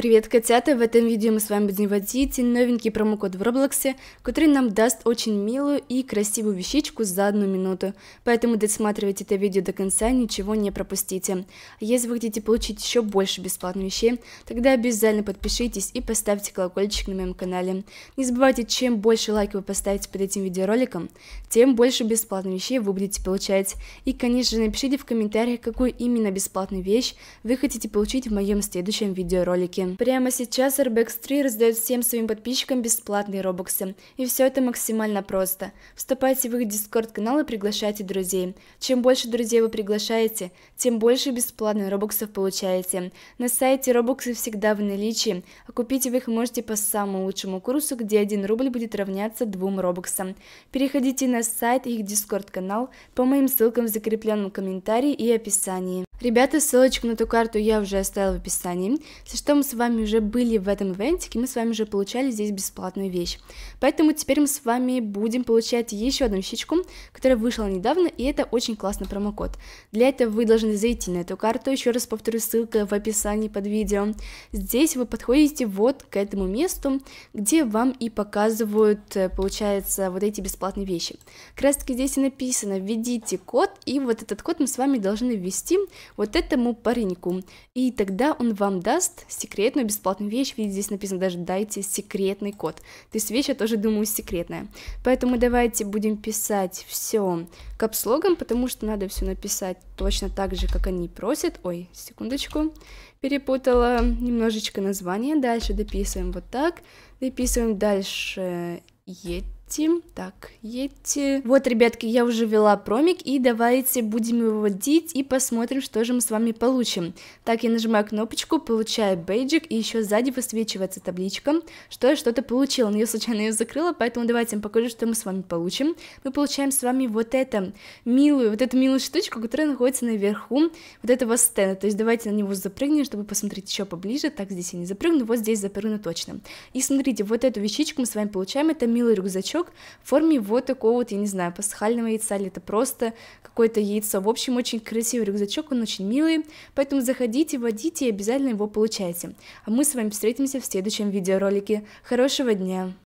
Привет, котята! В этом видео мы с вами будем вводить новенький промокод в Роблоксе, который нам даст очень милую и красивую вещичку за одну минуту. Поэтому досматривайте это видео до конца, ничего не пропустите. А если вы хотите получить еще больше бесплатных вещей, тогда обязательно подпишитесь и поставьте колокольчик на моем канале. Не забывайте, чем больше лайков вы поставите под этим видеороликом, тем больше бесплатных вещей вы будете получать. И, конечно же, напишите в комментариях, какую именно бесплатную вещь вы хотите получить в моем следующем видеоролике. Прямо сейчас RBX3 раздает всем своим подписчикам бесплатные Робоксы. И все это максимально просто. Вступайте в их Дискорд-канал и приглашайте друзей. Чем больше друзей вы приглашаете, тем больше бесплатных Робоксов получаете. На сайте Робоксы всегда в наличии, а купить вы их можете по самому лучшему курсу, где 1 рубль будет равняться 2 Робоксам. Переходите на сайт и их Дискорд-канал по моим ссылкам в закрепленном комментарии и описании. Ребята, ссылочку на эту карту я уже оставила в описании. Если что, мы с вами уже были в этом ивентике, мы с вами уже получали здесь бесплатную вещь. Поэтому теперь мы с вами будем получать еще одну вещичку, которая вышла недавно, и это очень классный промокод. Для этого вы должны зайти на эту карту, еще раз повторю, ссылка в описании под видео. Здесь вы подходите вот к этому месту, где вам и показывают, э, получается, вот эти бесплатные вещи. Как раз таки здесь и написано, введите код, и вот этот код мы с вами должны ввести вот этому пареньку, и тогда он вам даст секретную бесплатную вещь, видите, здесь написано даже «дайте секретный код», то есть вещь, я тоже думаю, секретная. Поэтому давайте будем писать все капслогом, потому что надо все написать точно так же, как они просят. Ой, секундочку, перепутала немножечко название, дальше дописываем вот так, дописываем дальше «еть» едьте. Так, едьте. Вот, ребятки, я уже вела промик, и давайте будем его вводить и посмотрим, что же мы с вами получим. Так, я нажимаю кнопочку, получаю бейджик, и еще сзади высвечивается табличка, что я что-то получила, но я случайно ее закрыла, поэтому давайте я покажу, что мы с вами получим. Мы получаем с вами вот это милую, вот эту милую штучку, которая находится наверху вот этого стена, то есть давайте на него запрыгнем, чтобы посмотреть еще поближе, так, здесь я не запрыгну, вот здесь запрыгну точно. И смотрите, вот эту вещичку мы с вами получаем, это милый рюкзачок, пирожок в форме вот такого вот, я не знаю, пасхального яйца, или это просто какое-то яйцо. В общем, очень красивый рюкзачок, он очень милый, поэтому заходите, водите и обязательно его получайте. А мы с вами встретимся в следующем видеоролике. Хорошего дня!